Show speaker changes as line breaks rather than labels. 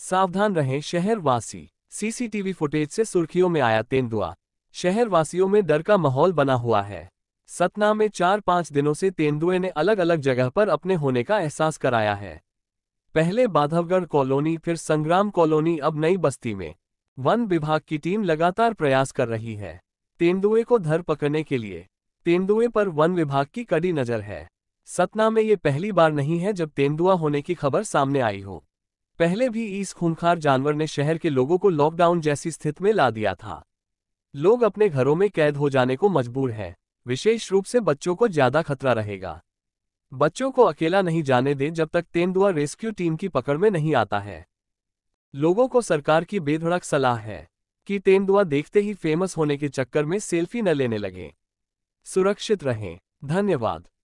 सावधान रहें शहरवासी CCTV footage से सुर्खियों में आया तेंदुआ शहरवासियों में डर का माहौल बना हुआ है सतना में चार पांच दिनों से तेंदुए ने अलग अलग जगह पर अपने होने का एहसास कराया है पहले बाधवगढ़ कॉलोनी फिर संग्राम कॉलोनी अब नई बस्ती में वन विभाग की टीम लगातार प्रयास कर रही है तेंदुए को धर पकड़ने के लिए तेंदुए पर वन विभाग की कड़ी नजर है सतना में ये पहली बार नहीं है जब तेंदुआ होने की खबर सामने आई हो पहले भी इस खूंखार जानवर ने शहर के लोगों को लॉकडाउन जैसी स्थिति में ला दिया था लोग अपने घरों में कैद हो जाने को मजबूर हैं विशेष रूप से बच्चों को ज्यादा खतरा रहेगा बच्चों को अकेला नहीं जाने दें जब तक तेंदुआ रेस्क्यू टीम की पकड़ में नहीं आता है लोगों को सरकार की बेधड़क सलाह है कि तेंदुआ देखते ही फेमस होने के चक्कर में सेल्फी न लेने लगें सुरक्षित रहें धन्यवाद